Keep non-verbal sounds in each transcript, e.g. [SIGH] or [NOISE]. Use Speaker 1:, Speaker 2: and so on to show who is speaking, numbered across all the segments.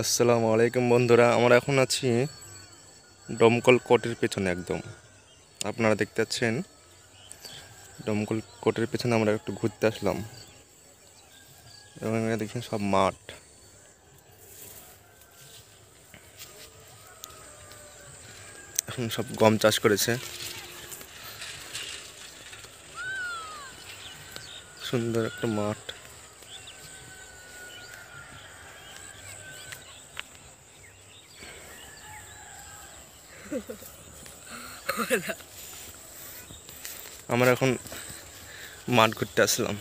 Speaker 1: আসসালামু আলাইকুম বন্ধুরা আমরা এখন আছি ডমকল কোটের পেছনে একদম আপনারা দেখতে পাচ্ছেন ডমকল কোটের পেছনে আমরা একটু ঘুরতে আসলাম এবং এখানে দেখছেন সব মাঠ এখন সব গম চাষ করেছে সুন্দর একটা মাঠ [LAUGHS] আমরা এখন মাঠ ঘুরতে আসলাম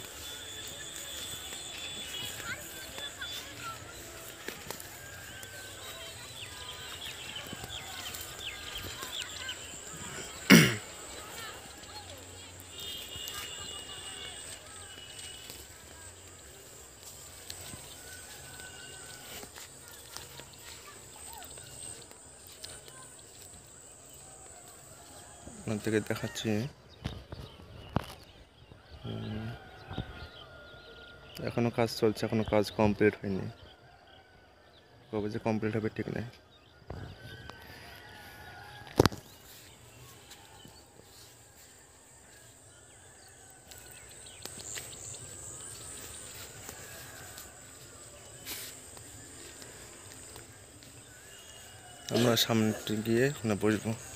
Speaker 2: আপনাদেরকে দেখাচ্ছি
Speaker 1: এখনো কাজ চলছে এখনো কাজ কমপ্লিট হয়নি কবে যে কমপ্লিট হবে ঠিক নেই
Speaker 2: আমরা সামনে গিয়ে ওখানে বসবো